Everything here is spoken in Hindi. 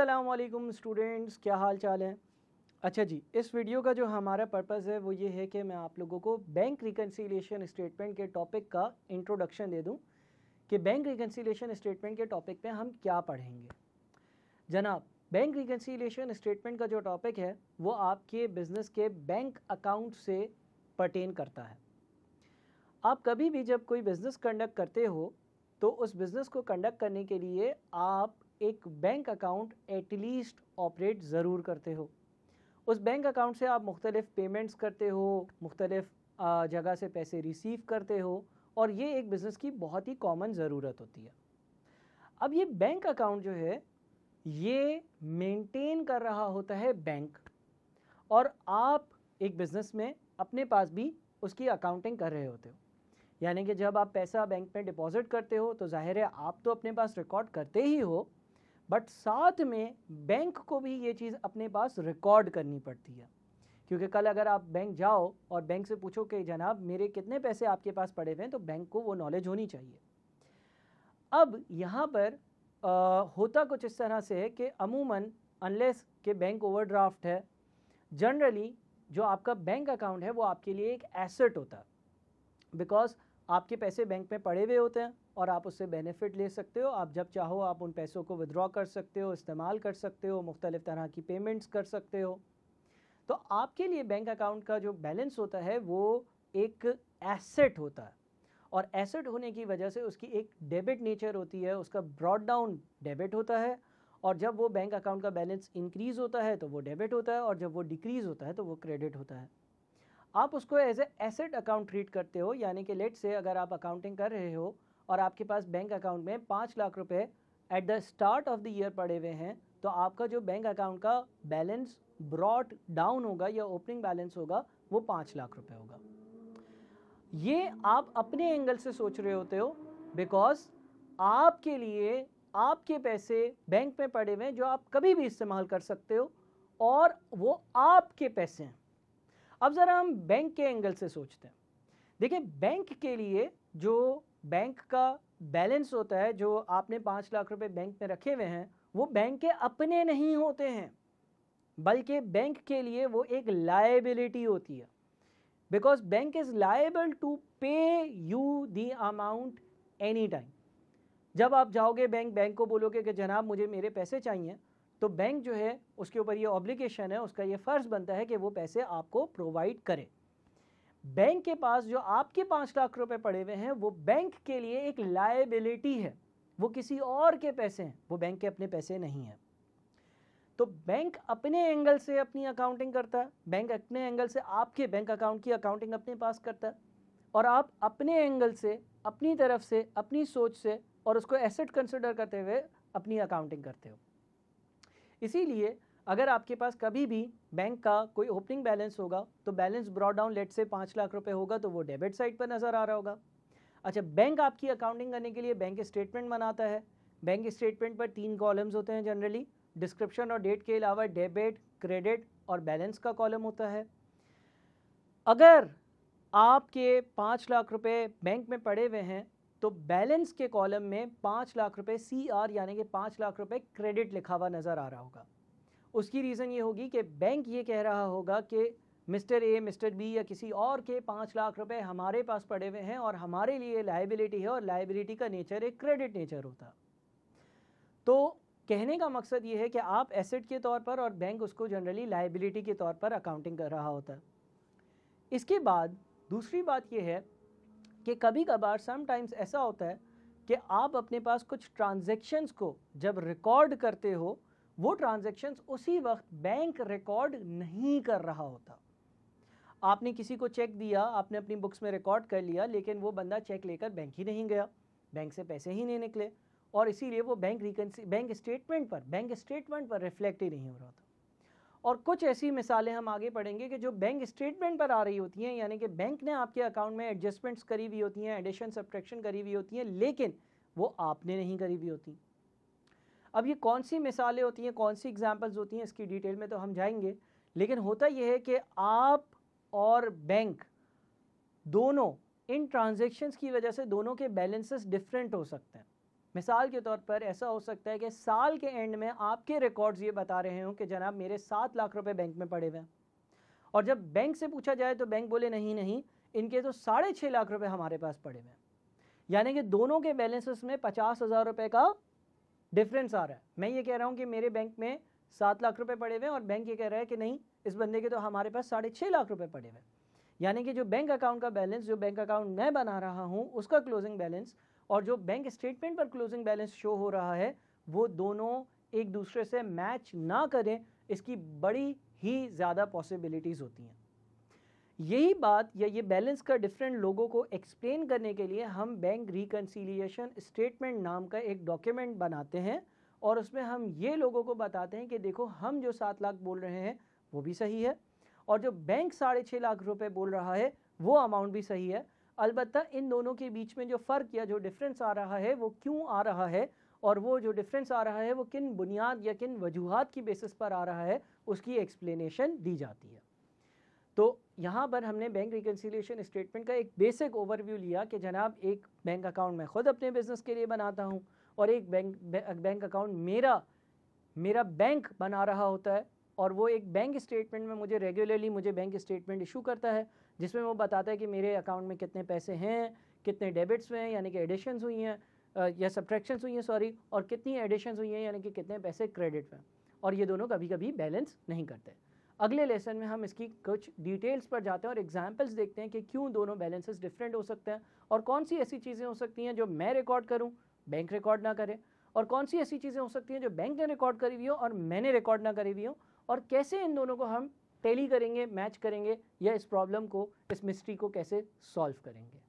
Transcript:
असलम स्टूडेंट्स क्या हाल चाल है अच्छा जी इस वीडियो का जो हमारा पर्पज़ है वो ये है कि मैं आप लोगों को बैंक रिकन्सिलेशन स्टेटमेंट के टॉपिक का इंट्रोडक्शन दे दूं कि बैंक रिकन्सिलेशन स्टेटमेंट के टॉपिक पे हम क्या पढ़ेंगे जनाब बैंक रिकन्सिलेशन स्टेटमेंट का जो टॉपिक है वो आपके बिज़नेस के बैंक अकाउंट से पटेन करता है आप कभी भी जब कोई बिज़नेस कंडक्ट करते हो तो उस बिज़नेस को कंडक्ट करने के लिए आप एक बैंक अकाउंट एटलीस्ट ऑपरेट ज़रूर करते हो उस बैंक अकाउंट से आप मुख्तलिफ़ पेमेंट्स करते हो मुख्तलिफ़ जगह से पैसे रिसीव करते हो और ये एक बिज़नेस की बहुत ही कॉमन ज़रूरत होती है अब ये बैंक अकाउंट जो है ये मेंटेन कर रहा होता है बैंक और आप एक बिज़नेस में अपने पास भी उसकी अकाउंटिंग कर रहे होते हो यानी कि जब आप पैसा बैंक में डिपॉजिट करते हो तो जाहिर है आप तो अपने पास रिकॉर्ड करते ही हो बट साथ में बैंक को भी ये चीज़ अपने पास रिकॉर्ड करनी पड़ती है क्योंकि कल अगर आप बैंक जाओ और बैंक से पूछो कि जनाब मेरे कितने पैसे आपके पास पड़े हुए हैं तो बैंक को वो नॉलेज होनी चाहिए अब यहाँ पर आ, होता कुछ इस तरह से है कि अमूमन अनलेस के बैंक ओवरड्राफ्ट है जनरली जो आपका बैंक अकाउंट है वो आपके लिए एक एसेट होता है बिकॉज आपके पैसे बैंक में पड़े हुए होते हैं और आप उससे बेनिफिट ले सकते हो आप जब चाहो आप उन पैसों को विद्रॉ कर सकते हो इस्तेमाल कर सकते हो मुख्तलिफ़ तरह की पेमेंट्स कर सकते हो तो आपके लिए बैंक अकाउंट का जो बैलेंस होता है वो एक एसेट होता है और एसेट होने की वजह से उसकी एक डेबिट नेचर होती है उसका ब्रॉड डाउन डेबिट होता है और जब वो बैंक अकाउंट का बैलेंस इंक्रीज़ होता है तो वो डेबिट होता है और जब वो डिक्रीज़ होता है तो वो क्रेडिट होता है आप उसको as a asset account treat करते हो यानी कि लेट से अगर आप अकाउंटिंग कर रहे हो और आपके पास बैंक अकाउंट में पाँच लाख रुपए at the start of the year पड़े हुए हैं तो आपका जो बैंक अकाउंट का बैलेंस ब्रॉड डाउन होगा या ओपनिंग बैलेंस होगा वो पाँच लाख रुपए होगा ये आप अपने एंगल से सोच रहे होते हो बिकॉज आपके लिए आपके पैसे बैंक में पड़े हुए हैं जो आप कभी भी इस्तेमाल कर सकते हो और वो आपके पैसे हैं अब ज़रा हम बैंक के एंगल से सोचते हैं देखिए बैंक के लिए जो बैंक का बैलेंस होता है जो आपने पाँच लाख रुपए बैंक में रखे हुए हैं वो बैंक के अपने नहीं होते हैं बल्कि बैंक के लिए वो एक लाइबिलिटी होती है because bank is liable to pay you the amount any time जब आप जाओगे बैंक बैंक को बोलोगे कि जनाब मुझे मेरे पैसे चाहिए तो बैंक जो है उसके ऊपर ये ऑब्लिगेशन है उसका ये फ़र्ज़ बनता है कि वो पैसे आपको प्रोवाइड करे बैंक के पास जो आपके पाँच लाख रुपए पड़े हुए हैं वो बैंक के लिए एक लाइबिलिटी है वो किसी और के पैसे हैं वो बैंक के अपने पैसे नहीं हैं तो बैंक अपने एंगल से अपनी अकाउंटिंग करता है बैंक अपने एंगल से आपके बैंक अकाउंट की अकाउंटिंग अपने पास करता है और आप अपने एंगल से अपनी तरफ से अपनी सोच से और उसको एसेट कंसिडर करते हुए अपनी अकाउंटिंग करते हो इसीलिए अगर आपके पास कभी भी बैंक का कोई ओपनिंग बैलेंस होगा तो बैलेंस ब्रॉड डाउन लेट से पाँच लाख रुपए होगा तो वो डेबिट साइड पर नज़र आ रहा होगा अच्छा बैंक आपकी अकाउंटिंग करने के लिए बैंक स्टेटमेंट बनाता है बैंक स्टेटमेंट पर तीन कॉलम्स होते हैं जनरली डिस्क्रिप्शन और डेट के अलावा डेबिट क्रेडिट और बैलेंस का कॉलम होता है अगर आपके पाँच लाख रुपये बैंक में पड़े हुए हैं तो बैलेंस के कॉलम में पाँच लाख रुपए सी आर यानी कि पाँच लाख रुपए क्रेडिट लिखा हुआ नज़र आ रहा होगा उसकी रीज़न ये होगी कि बैंक ये कह रहा होगा कि मिस्टर ए मिस्टर बी या किसी और के पाँच लाख रुपए हमारे पास पड़े हुए हैं और हमारे लिए लाइबिलिटी है और लाइबिलिटी का नेचर एक क्रेडिट नेचर होता तो कहने का मकसद ये है कि आप एसेट के तौर पर और बैंक उसको जनरली लाइबिलिटी के तौर पर अकाउंटिंग कर रहा होता है इसके बाद दूसरी बात यह है कि कभी कभार समटाइम्स ऐसा होता है कि आप अपने पास कुछ ट्रांजेक्शन्स को जब रिकॉर्ड करते हो वो ट्रांजेक्शन्स उसी वक्त बैंक रिकॉर्ड नहीं कर रहा होता आपने किसी को चेक दिया आपने अपनी बुक्स में रिकॉर्ड कर लिया लेकिन वो बंदा चेक लेकर बैंक ही नहीं गया बैंक से पैसे ही नहीं निकले और इसीलिए वो बैंक रिकन्सी बैंक स्टेटमेंट पर बैंक स्टेटमेंट पर रिफ्लेक्ट ही नहीं हो रहा था और कुछ ऐसी मिसालें हम आगे पढ़ेंगे कि जो बैंक स्टेटमेंट पर आ रही होती हैं यानी कि बैंक ने आपके अकाउंट में एडजस्टमेंट्स करी हुई होती हैं एडिशन सब्ट्रैक्शन करी हुई होती हैं लेकिन वो आपने नहीं करी हुई होती अब ये कौन सी मिसालें होती हैं कौन सी एग्जाम्पल्स होती हैं इसकी डिटेल में तो हम जाएंगे लेकिन होता यह है कि आप और बैंक दोनों इन ट्रांजेक्शन्स की वजह से दोनों के बैलेंसेस डिफरेंट हो सकते हैं मिसाल के तौर पर ऐसा हो सकता है कि साल के एंड में आपके रिकॉर्ड्स ये बता रहे हों कि जनाब मेरे सात लाख रुपए बैंक में पड़े हुए हैं और जब बैंक से पूछा जाए तो बैंक बोले नहीं नहीं इनके तो साढ़े छः लाख रुपए हमारे पास पड़े हुए हैं यानी कि दोनों के बैलेंसेस में पचास हज़ार रुपये का डिफरेंस आ रहा है मैं ये कह रहा हूँ कि मेरे बैंक में सात लाख रुपए पड़े हुए हैं और बैंक ये कह रहा है कि नहीं इस बंदे के तो हमारे पास साढ़े छः लाख रुपए पड़े हुए हैं यानी कि जो बैंक अकाउंट का बैलेंस जो बैंक अकाउंट मैं बना रहा हूँ उसका क्लोजिंग बैलेंस और जो बैंक स्टेटमेंट पर क्लोजिंग बैलेंस शो हो रहा है वो दोनों एक दूसरे से मैच ना करें इसकी बड़ी ही ज़्यादा पॉसिबिलिटीज़ होती हैं यही बात या ये बैलेंस का डिफरेंट लोगों को एक्सप्लेन करने के लिए हम बैंक रिकनसीलिएशन स्टेटमेंट नाम का एक डॉक्यूमेंट बनाते हैं और उसमें हम ये लोगों को बताते हैं कि देखो हम जो सात लाख बोल रहे हैं वो भी सही है और जो बैंक साढ़े छः लाख रुपए बोल रहा है वो अमाउंट भी सही है अलबत् इन दोनों के बीच में जो फ़र्क या जो डिफरेंस आ रहा है वो क्यों आ रहा है और वो जो डिफरेंस आ रहा है वो किन बुनियाद या किन वजूहत की बेसिस पर आ रहा है उसकी एक्सप्लेनेशन दी जाती है तो यहाँ पर हमने बैंक रिकन्सिलेशन स्टेटमेंट का एक बेसिक ओवरव्यू लिया कि जनाब एक बैंक अकाउंट मैं ख़ुद अपने बिज़नेस के लिए बनाता हूँ और एक बैंक बैंक अकाउंट मेरा मेरा बैंक बना रहा होता है और वो एक बैंक स्टेटमेंट में मुझे रेगुलरली मुझे बैंक स्टेटमेंट इशू करता है जिसमें वो बताता है कि मेरे अकाउंट में कितने पैसे हैं कितने डेबिट्स हुए हैं यानी कि एडिशन्स हुई हैं या सब्ट्रैक्शंस हुई हैं सॉरी और कितनी एडिशन हुई हैं यानी कि कितने पैसे क्रेडिट में और ये दोनों कभी कभी बैलेंस नहीं करते अगले लेसन में हम इसकी कुछ डिटेल्स पर जाते हैं और एग्जाम्पल्स देखते हैं कि क्यों दोनों बैलेंसेस डिफरेंट हो सकते हैं और कौन सी ऐसी चीज़ें हो सकती हैं जो मैं रिकॉर्ड करूं बैंक रिकॉर्ड ना करे और कौन सी ऐसी चीज़ें हो सकती हैं जो बैंक ने रिकॉर्ड करी हुई हो और मैंने रिकॉर्ड ना करी हुई हो और कैसे इन दोनों को हम टैली करेंगे मैच करेंगे या इस प्रॉब्लम को इस मिस्ट्री को कैसे सॉल्व करेंगे